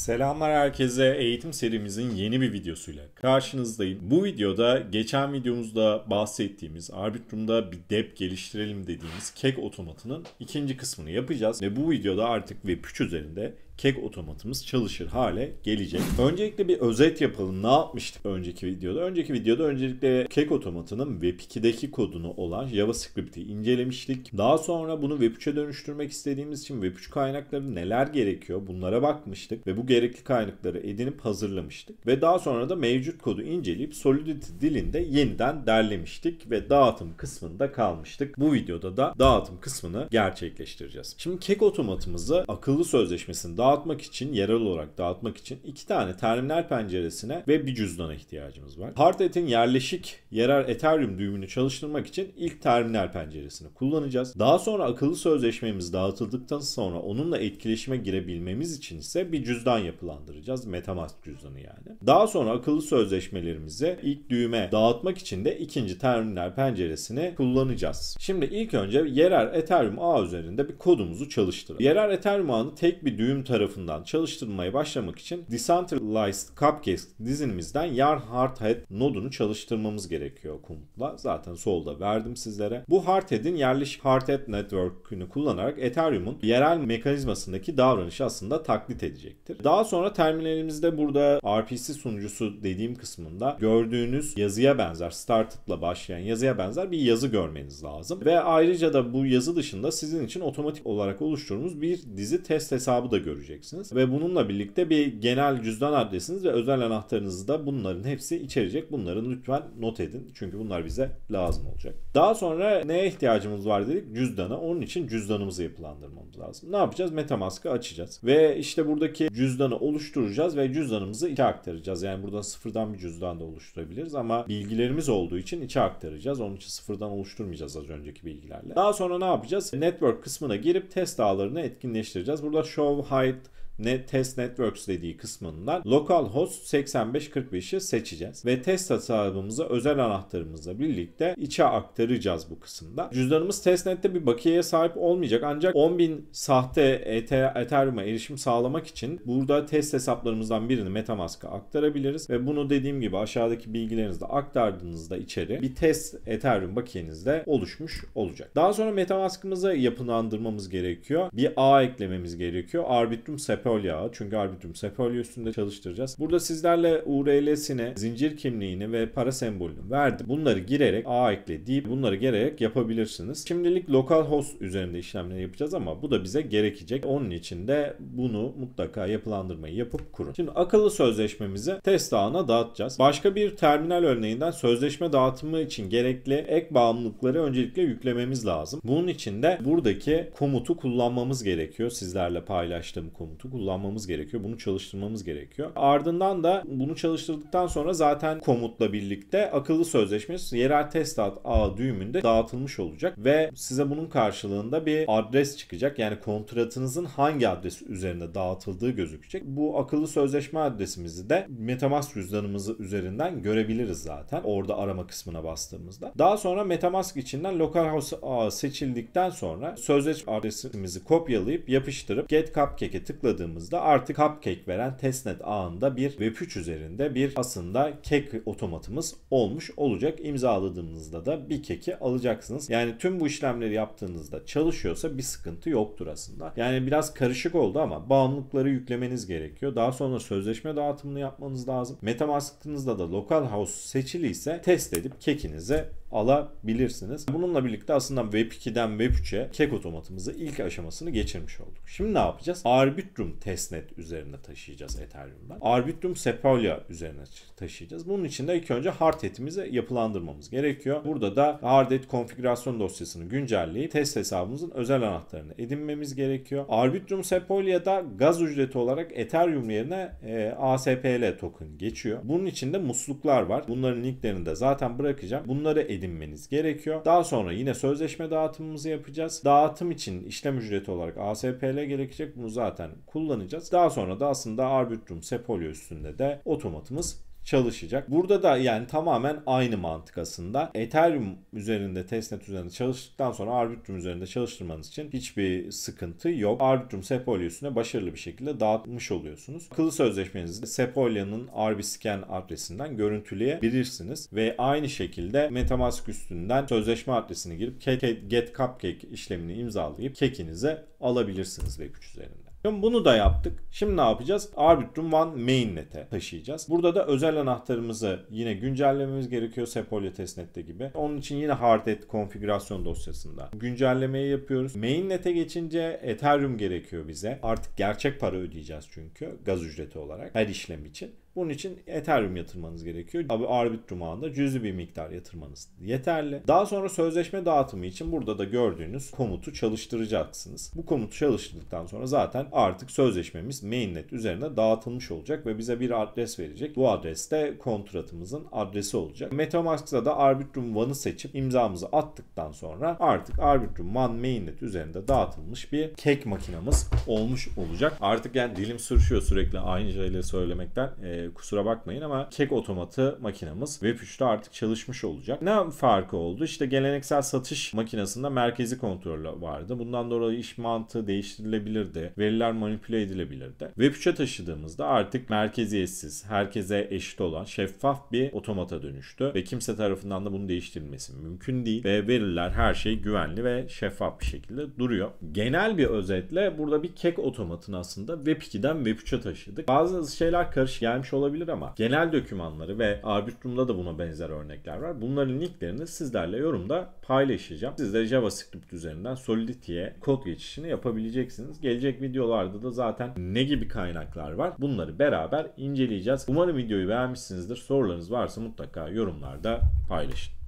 Selamlar herkese eğitim serimizin yeni bir videosuyla karşınızdayım. Bu videoda geçen videomuzda bahsettiğimiz Arbitrum'da bir dep geliştirelim dediğimiz kek otomatının ikinci kısmını yapacağız. Ve bu videoda artık Web3 üzerinde kek otomatımız çalışır hale gelecek. Öncelikle bir özet yapalım. Ne yapmıştık önceki videoda? Önceki videoda öncelikle kek otomatının Web2'deki kodunu olan JavaScript'i incelemiştik. Daha sonra bunu Web3'e dönüştürmek istediğimiz için Web3 kaynakları neler gerekiyor bunlara bakmıştık ve bu gerekli kaynakları edinip hazırlamıştık. Ve daha sonra da mevcut kodu inceleyip Solidity dilinde yeniden derlemiştik ve dağıtım kısmında kalmıştık. Bu videoda da dağıtım kısmını gerçekleştireceğiz. Şimdi kek otomatımızı akıllı sözleşmesini daha dağıtmak için, yerel olarak dağıtmak için iki tane terminal penceresine ve bir cüzdana ihtiyacımız var. Hardet'in yerleşik yerel Ethereum düğümünü çalıştırmak için ilk terminal penceresini kullanacağız. Daha sonra akıllı sözleşmemiz dağıtıldıktan sonra onunla etkileşime girebilmemiz için ise bir cüzdan yapılandıracağız. Metamask cüzdanı yani. Daha sonra akıllı sözleşmelerimizi ilk düğüme dağıtmak için de ikinci terminal penceresini kullanacağız. Şimdi ilk önce yerel Ethereum ağ üzerinde bir kodumuzu çalıştıralım. Yerel Ethereum ağını tek bir düğüm tarafından tarafından çalıştırılmaya başlamak için Decentralized Cupcake dizinimizden Yarn Hardhead nodunu çalıştırmamız gerekiyor komutla. Zaten solda verdim sizlere. Bu Hardhead'in yerleşik Hardhead Network'ünü kullanarak Ethereum'un yerel mekanizmasındaki davranışı aslında taklit edecektir. Daha sonra terminalimizde burada RPC sunucusu dediğim kısmında gördüğünüz yazıya benzer startup'la başlayan yazıya benzer bir yazı görmeniz lazım. Ve ayrıca da bu yazı dışında sizin için otomatik olarak oluşturduğumuz bir dizi test hesabı da göreceğiz göreceksiniz. Ve bununla birlikte bir genel cüzdan adresiniz ve özel anahtarınızı da bunların hepsi içerecek. bunların lütfen not edin. Çünkü bunlar bize lazım olacak. Daha sonra neye ihtiyacımız var dedik? Cüzdana. Onun için cüzdanımızı yapılandırmamız lazım. Ne yapacağız? Metamask'ı açacağız. Ve işte buradaki cüzdanı oluşturacağız ve cüzdanımızı içe aktaracağız. Yani buradan sıfırdan bir cüzdan da oluşturabiliriz ama bilgilerimiz olduğu için içe aktaracağız. Onun için sıfırdan oluşturmayacağız az önceki bilgilerle. Daha sonra ne yapacağız? Network kısmına girip test ağlarını etkinleştireceğiz. Burada show, hide, ne test networks dediği kısmından localhost 8545'i seçeceğiz ve test hesabımıza özel anahtarımızla birlikte içe aktaracağız bu kısımda. Cüzdanımız testnet'te bir bakiyeye sahip olmayacak ancak 10.000 sahte Ethereum'a erişim sağlamak için burada test hesaplarımızdan birini MetaMask'a aktarabiliriz ve bunu dediğim gibi aşağıdaki bilgilerinizi aktardığınızda içeri bir test Ethereum bakiyenizde oluşmuş olacak. Daha sonra MetaMask'ımızı yapılandırmamız gerekiyor. Bir ağ eklememiz gerekiyor. Arbitrum Sepa sepol yağı. Çünkü arbitrum sepol üstünde çalıştıracağız. Burada sizlerle URL'sini, zincir kimliğini ve para sembolünü verdim. Bunları girerek A ekle deyip bunları girerek yapabilirsiniz. Şimdilik lokal host üzerinde işlemleri yapacağız ama bu da bize gerekecek. Onun için de bunu mutlaka yapılandırmayı yapıp kurun. Şimdi akıllı sözleşmemizi test ağına dağıtacağız. Başka bir terminal örneğinden sözleşme dağıtımı için gerekli ek bağımlılıkları öncelikle yüklememiz lazım. Bunun için de buradaki komutu kullanmamız gerekiyor. Sizlerle paylaştığım komutu kullanmamız kullanmamız gerekiyor. Bunu çalıştırmamız gerekiyor. Ardından da bunu çalıştırdıktan sonra zaten komutla birlikte akıllı sözleşmesi yerel testat ağ düğümünde dağıtılmış olacak ve size bunun karşılığında bir adres çıkacak. Yani kontratınızın hangi adres üzerinde dağıtıldığı gözükecek. Bu akıllı sözleşme adresimizi de MetaMask cüzdanımızı üzerinden görebiliriz zaten. Orada arama kısmına bastığımızda. Daha sonra MetaMask içinden localhost ağı seçildikten sonra sözleşme adresimizi kopyalayıp yapıştırıp get cupcake'e tıkladığımızda baktığımızda artık cupcake veren testnet ağında bir Web3 üzerinde bir aslında kek otomatımız olmuş olacak. İmzaladığınızda da bir keki alacaksınız. Yani tüm bu işlemleri yaptığınızda çalışıyorsa bir sıkıntı yoktur aslında. Yani biraz karışık oldu ama bağımlılıkları yüklemeniz gerekiyor. Daha sonra sözleşme dağıtımını yapmanız lazım. Metamask'ınızda da local house seçiliyse test edip kekinize alabilirsiniz. Bununla birlikte aslında Web2'den Web3'e kek otomatımızı ilk aşamasını geçirmiş olduk. Şimdi ne yapacağız? Arbitrum testnet üzerinde taşıyacağız Ethereum'dan. Arbitrum Sepolia üzerine taşıyacağız. Bunun için de ilk önce hardetimizi yapılandırmamız gerekiyor. Burada da Hardhat konfigürasyon dosyasını güncelleyip test hesabımızın özel anahtarını edinmemiz gerekiyor. Arbitrum Sepolia'da gaz ücreti olarak Ethereum yerine e, ASPL token geçiyor. Bunun için de musluklar var. Bunların linklerini de zaten bırakacağım. Bunları edin edinmeniz gerekiyor. Daha sonra yine sözleşme dağıtımımızı yapacağız. Dağıtım için işlem ücreti olarak ASPL gerekecek. Bunu zaten kullanacağız. Daha sonra da aslında Arbitrum Sepolyo üstünde de otomatımız çalışacak. Burada da yani tamamen aynı mantık aslında. Ethereum üzerinde testnet üzerinde çalıştıktan sonra Arbitrum üzerinde çalıştırmanız için hiçbir sıkıntı yok. Arbitrum Sepolya'sına başarılı bir şekilde dağıtmış oluyorsunuz. Akıllı sözleşmenizi Sepolya'nın Arbiscan adresinden görüntüleyebilirsiniz ve aynı şekilde MetaMask üstünden sözleşme adresini girip get cupcake işlemini imzalayıp kekinize alabilirsiniz Web3 üzerinde. Şimdi bunu da yaptık. Şimdi ne yapacağız? Arbitrum One mainnet'e taşıyacağız. Burada da özel anahtarımızı yine güncellememiz gerekiyor Sepolia testnet'te gibi. Onun için yine Hardhat konfigürasyon dosyasında güncellemeyi yapıyoruz. Mainnet'e geçince Ethereum gerekiyor bize. Artık gerçek para ödeyeceğiz çünkü gaz ücreti olarak her işlem için. Bunun için Ethereum yatırmanız gerekiyor. Abi Arbitrum ağında cüzi bir miktar yatırmanız yeterli. Daha sonra sözleşme dağıtımı için burada da gördüğünüz komutu çalıştıracaksınız. Bu komutu çalıştırdıktan sonra zaten artık sözleşmemiz mainnet üzerinde dağıtılmış olacak ve bize bir adres verecek. Bu adreste kontratımızın adresi olacak. MetaMask'ta da Arbitrum One'ı seçip imzamızı attıktan sonra artık Arbitrum One mainnet üzerinde dağıtılmış bir kek makinamız olmuş olacak. Artık yani dilim sürüşüyor sürekli aynı şeyleri söylemekten. Ee, ee, kusura bakmayın ama kek otomatı makinamız Web 3'te artık çalışmış olacak. Ne farkı oldu? İşte geleneksel satış makinesinde merkezi kontrolü vardı. Bundan dolayı iş mantığı değiştirilebilirdi. Veriler manipüle edilebilirdi. Web 3'e taşıdığımızda artık merkeziyetsiz, herkese eşit olan şeffaf bir otomata dönüştü ve kimse tarafından da bunu değiştirilmesi mümkün değil ve veriler her şey güvenli ve şeffaf bir şekilde duruyor. Genel bir özetle burada bir kek otomatını aslında Web 2'den Web 3'e taşıdık. Bazı şeyler karışık gelmiş olabilir ama genel dökümanları ve Arbitrum'da da buna benzer örnekler var. Bunların linklerini sizlerle yorumda paylaşacağım. Siz de JavaScript üzerinden Solidity'ye kod geçişini yapabileceksiniz. Gelecek videolarda da zaten ne gibi kaynaklar var bunları beraber inceleyeceğiz. Umarım videoyu beğenmişsinizdir. Sorularınız varsa mutlaka yorumlarda paylaşın.